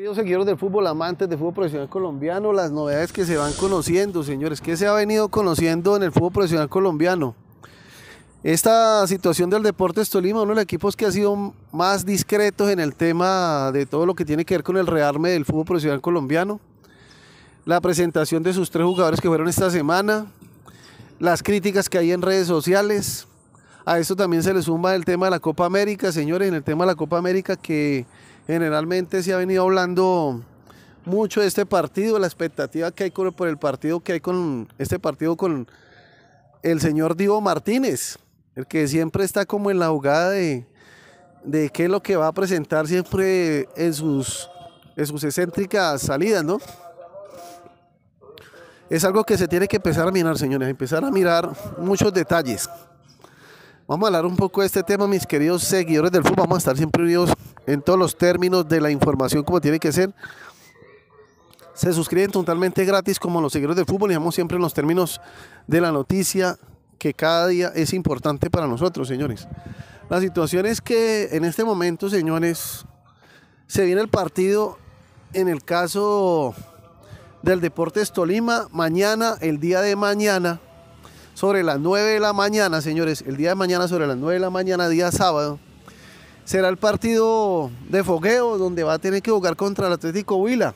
Queridos seguidores del fútbol, amantes del fútbol profesional colombiano, las novedades que se van conociendo, señores, ¿qué se ha venido conociendo en el fútbol profesional colombiano? Esta situación del Deportes Tolima, uno de los equipos que ha sido más discretos en el tema de todo lo que tiene que ver con el rearme del fútbol profesional colombiano, la presentación de sus tres jugadores que fueron esta semana, las críticas que hay en redes sociales, a esto también se le suma el tema de la Copa América, señores, en el tema de la Copa América que generalmente se ha venido hablando mucho de este partido, la expectativa que hay por el partido que hay con este partido con el señor Divo Martínez, el que siempre está como en la jugada de, de qué es lo que va a presentar siempre en sus, en sus excéntricas salidas, ¿no? Es algo que se tiene que empezar a mirar, señores, empezar a mirar muchos detalles. Vamos a hablar un poco de este tema, mis queridos seguidores del fútbol. Vamos a estar siempre unidos en todos los términos de la información como tiene que ser. Se suscriben totalmente gratis como los seguidores del fútbol y vamos siempre en los términos de la noticia que cada día es importante para nosotros, señores. La situación es que en este momento, señores, se viene el partido en el caso del Deportes Tolima mañana, el día de mañana sobre las 9 de la mañana, señores, el día de mañana sobre las 9 de la mañana, día sábado, será el partido de fogueo donde va a tener que jugar contra el Atlético Huila.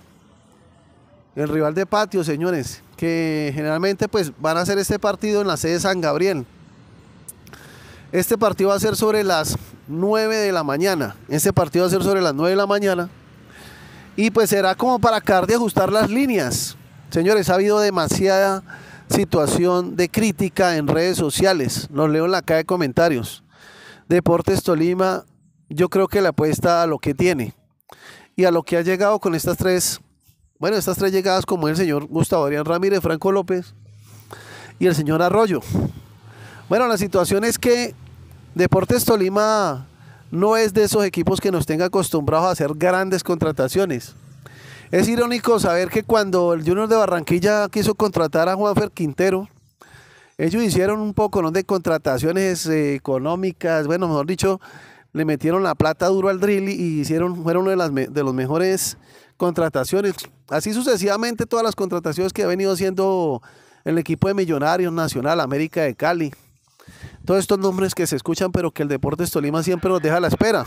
El rival de patio, señores, que generalmente pues van a hacer este partido en la sede de San Gabriel. Este partido va a ser sobre las 9 de la mañana. Este partido va a ser sobre las 9 de la mañana. Y pues será como para acabar de ajustar las líneas. Señores, ha habido demasiada situación de crítica en redes sociales. Los leo en la caja de comentarios. Deportes Tolima, yo creo que la apuesta a lo que tiene y a lo que ha llegado con estas tres, bueno, estas tres llegadas como el señor Gustavo Adrián Ramírez, Franco López y el señor Arroyo. Bueno, la situación es que Deportes Tolima no es de esos equipos que nos tenga acostumbrados a hacer grandes contrataciones. Es irónico saber que cuando el Junior de Barranquilla quiso contratar a Juanfer Quintero, ellos hicieron un poco de contrataciones eh, económicas, bueno, mejor dicho, le metieron la plata duro al drill y hicieron, fueron una de las de los mejores contrataciones. Así sucesivamente todas las contrataciones que ha venido haciendo el equipo de Millonarios Nacional, América de Cali. Todos estos nombres que se escuchan, pero que el Deportes Tolima siempre los deja a la espera.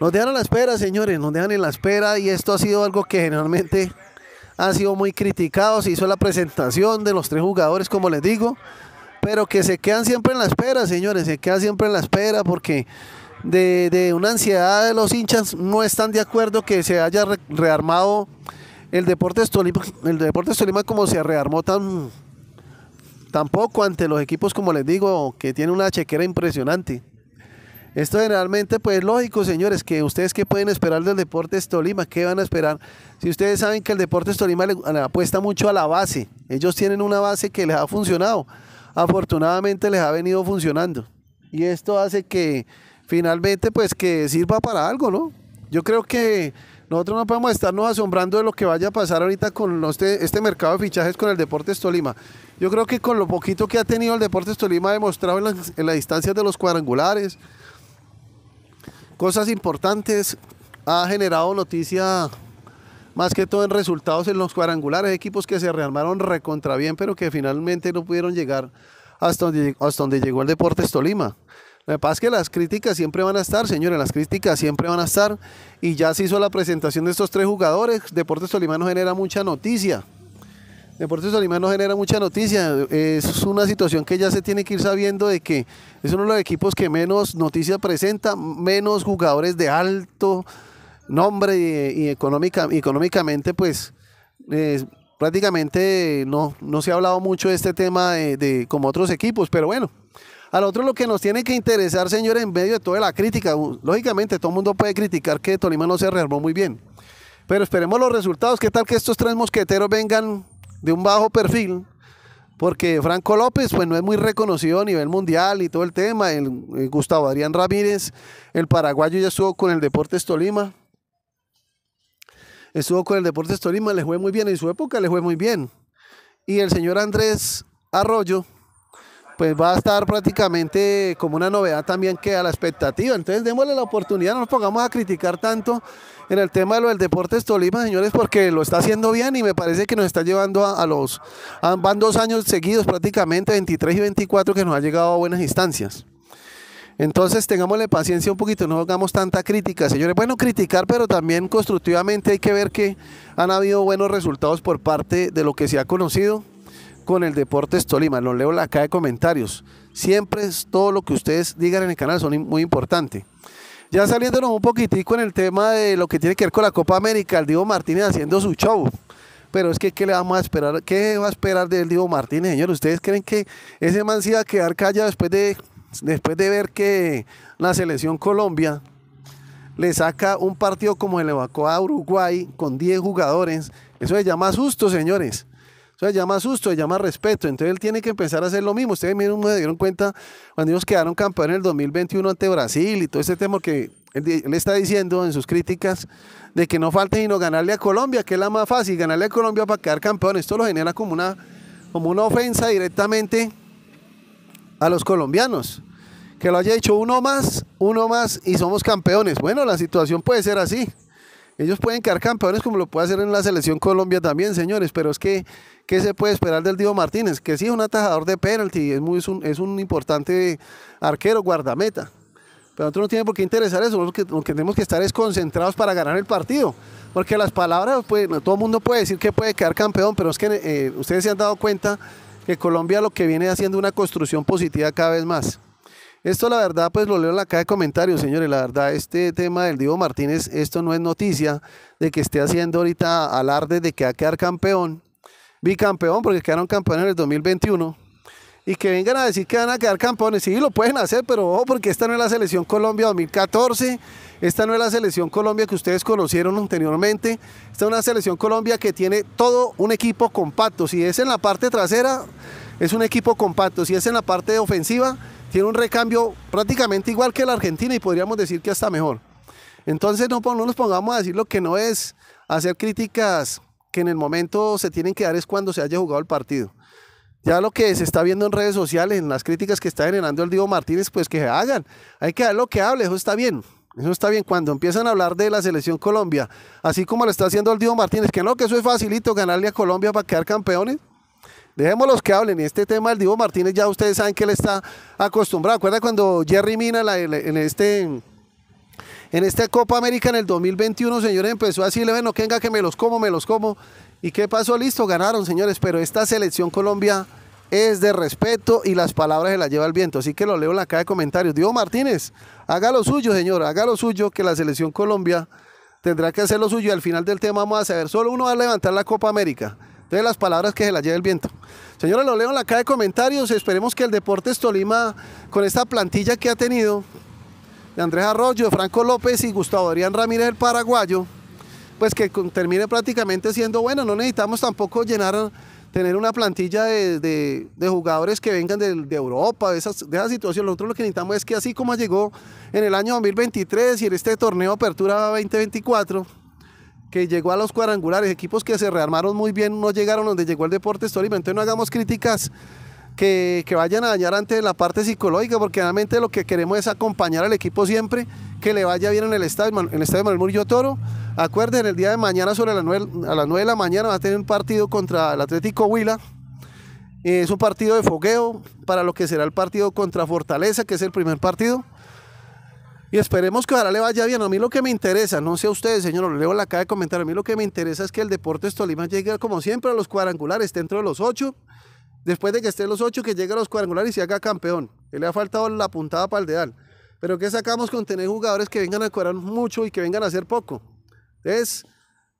Nos dejan en la espera, señores, nos dejan en la espera y esto ha sido algo que generalmente ha sido muy criticado. Se hizo la presentación de los tres jugadores, como les digo, pero que se quedan siempre en la espera, señores, se quedan siempre en la espera porque de, una ansiedad de los hinchas no están de acuerdo que se haya rearmado el Deportes Tolima, el Tolima como se rearmó tan tampoco ante los equipos como les digo que tiene una chequera impresionante. Esto generalmente, pues lógico, señores, que ustedes qué pueden esperar del Deportes Tolima, qué van a esperar. Si ustedes saben que el Deportes Tolima le, apuesta mucho a la base, ellos tienen una base que les ha funcionado. Afortunadamente les ha venido funcionando. Y esto hace que finalmente, pues que sirva para algo, ¿no? Yo creo que nosotros no podemos estarnos asombrando de lo que vaya a pasar ahorita con este, este mercado de fichajes con el Deportes Tolima. Yo creo que con lo poquito que ha tenido el Deportes Tolima ha demostrado en las, en distancias de los cuadrangulares, Cosas importantes, ha generado noticia más que todo en resultados en los cuadrangulares, equipos que se rearmaron recontra bien, pero que finalmente no pudieron llegar hasta donde, hasta donde llegó el Deportes Tolima. Lo que pasa es que las críticas siempre van a estar, señores, las críticas siempre van a estar. Y ya se hizo la presentación de estos tres jugadores. Deportes Tolima no genera mucha noticia. Deportes Tolima no genera mucha noticia. Es una situación que ya se tiene que ir sabiendo de que es uno de los equipos que menos noticia presenta, menos jugadores de alto nombre y, económica, económicamente, pues prácticamente no, no se ha hablado mucho de este tema de, como otros equipos, pero bueno. Al otro lo que nos tiene que interesar, señores, en medio de toda la crítica, lógicamente todo el mundo puede criticar que Tolima no se rearmó muy bien. Pero esperemos los resultados. ¿Qué tal que estos tres mosqueteros vengan de un bajo perfil, porque Franco López pues no es muy reconocido a nivel mundial y todo el tema, el, eh, Gustavo Adrián Ramírez, el paraguayo ya estuvo con el Deportes Tolima, estuvo con el Deportes Tolima, le fue muy bien en su época, le fue muy bien. Y el señor Andrés Arroyo, pues va a estar prácticamente como una novedad también que a la expectativa. Entonces démosle la oportunidad, no nos pongamos a criticar tanto en el tema de lo del Deportes Tolima, señores, porque lo está haciendo bien y me parece que nos está llevando a, los... van dos años seguidos prácticamente, 23 y 24, que nos ha llegado a buenas instancias. Entonces tengámosle paciencia un poquito, no hagamos tanta crítica, señores. Bueno, criticar, pero también constructivamente hay que ver que han habido buenos resultados por parte de lo que se ha conocido con el Deportes Tolima. lo leo acá de comentarios. Siempre es todo lo que ustedes digan en el canal son muy importante. Ya saliéndonos un poquitico en el tema de lo que tiene que ver con la Copa América, el Diego Martínez haciendo su show. Pero es que, ¿qué le vamos a esperar? ¿Qué va a esperar del Diego Martínez, señores ¿Ustedes creen que ese man se va a quedar callado después de, después de ver que la selección Colombia le saca un partido como el evacuado a Uruguay con 10 jugadores? Eso ya más susto, señores llama susto, llama respeto. Entonces él tiene que empezar a hacer lo mismo. Ustedes mismos me dieron cuenta cuando ellos quedaron campeones en el 2021 ante Brasil y todo este tema que él, está diciendo en sus críticas de que no falte sino ganarle a Colombia, que es la más fácil, ganarle a Colombia para quedar campeón. Esto lo genera como una, como una ofensa directamente a los colombianos. Que lo haya hecho uno más, uno más y somos campeones. Bueno, la situación puede ser así. Ellos pueden quedar campeones como lo puede hacer en la selección Colombia también, señores, pero es que, ¿qué se puede esperar del Diego Martínez? Que sí es un atajador de penalti, es, muy, es un, importante arquero, guardameta. Pero nosotros no tiene por qué interesar eso, nosotros lo que tenemos que estar es concentrados para ganar el partido. Porque las palabras, pues, todo el mundo puede decir que puede quedar campeón, pero es que eh, ustedes se han dado cuenta que Colombia lo que viene haciendo una construcción positiva cada vez más. Esto la verdad, pues lo leo en la caja de comentarios, señores. La verdad, este tema del Divo Martínez, esto no es noticia de que esté haciendo ahorita alarde de que va a quedar campeón, bicampeón, porque quedaron campeones en el 2021. Y que vengan a decir que van a quedar campeones. Sí, lo pueden hacer, pero ojo, porque esta no es la selección Colombia 2014. Esta no es la selección Colombia que ustedes conocieron anteriormente. Esta es una selección Colombia que tiene todo un equipo compacto. Si es en la parte trasera, es un equipo compacto. Si es en la parte ofensiva, tiene un recambio prácticamente igual que la Argentina y podríamos decir que hasta mejor. Entonces no, no nos pongamos a decir lo que no es, hacer críticas que en el momento se tienen que dar es cuando se haya jugado el partido. Ya lo que se está viendo en redes sociales, en las críticas que está generando el Diego Martínez, pues que se hagan. Hay que dar lo que hable, eso está bien. Eso está bien. Cuando empiezan a hablar de la selección Colombia, así como lo está haciendo el Diego Martínez, que no, que eso es facilito ganarle a Colombia para quedar campeones, los que hablen. Este tema del Diego Martínez ya ustedes saben que él está acostumbrado. ¿Acuerda cuando Jerry Mina en este... En esta Copa América en el 2021, señores, empezó a decirle, bueno, venga que me los como, me los como. ¿Y qué pasó? Listo, ganaron, señores. Pero esta selección Colombia es de respeto y las palabras se las lleva el viento. Así que lo leo en la caja de comentarios. Diego Martínez, haga lo suyo, señor, haga lo suyo, que la selección Colombia tendrá que hacer lo suyo. Y al final del tema vamos a saber, solo uno va a levantar la Copa América. Entonces las palabras que se las lleve el viento. ...señores lo leo en la caja de comentarios. Esperemos que el Deportes Tolima, con esta plantilla que ha tenido, de Andrés Arroyo, Franco López y Gustavo Adrián Ramírez, el paraguayo, pues que termine prácticamente siendo bueno. No necesitamos tampoco llenar, tener una plantilla de, jugadores que vengan de, Europa, de, esas, de esa situación. Nosotros lo que necesitamos es que así como llegó en el año 2023 y en este torneo Apertura 2024, que llegó a los cuadrangulares, equipos que se rearmaron muy bien, no llegaron donde llegó el Deportes Tolima. Entonces no hagamos críticas que, vayan a dañar ante la parte psicológica, porque realmente lo que queremos es acompañar al equipo siempre, que le vaya bien en el estadio, en el estadio Manuel Murillo Toro. Acuerden, el día de mañana sobre a las 9 de la mañana va a tener un partido contra el Atlético Huila. Es un partido de fogueo para lo que será el partido contra Fortaleza, que es el primer partido. Y esperemos que ahora le vaya bien. A mí lo que me interesa, no sé a ustedes, señor, lo leo la cara de comentar, a mí lo que me interesa es que el Deportes Tolima llegue como siempre a los cuadrangulares, dentro de los ocho. Después de que esté los ocho, que llegue a los cuadrangulares y se haga campeón. le ha faltado la puntada para el Deal. Pero ¿qué sacamos con tener jugadores que vengan a cuadrar mucho y que vengan a hacer poco? Entonces,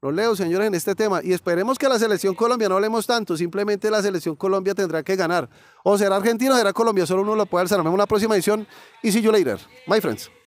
lo leo, señores, en este tema. Y esperemos que la selección Colombia no hablemos tanto. Simplemente la selección Colombia tendrá que ganar. O será Argentina o será Colombia. Solo uno lo puede alzar. Nos vemos en la próxima edición. Y si yo later. My friends.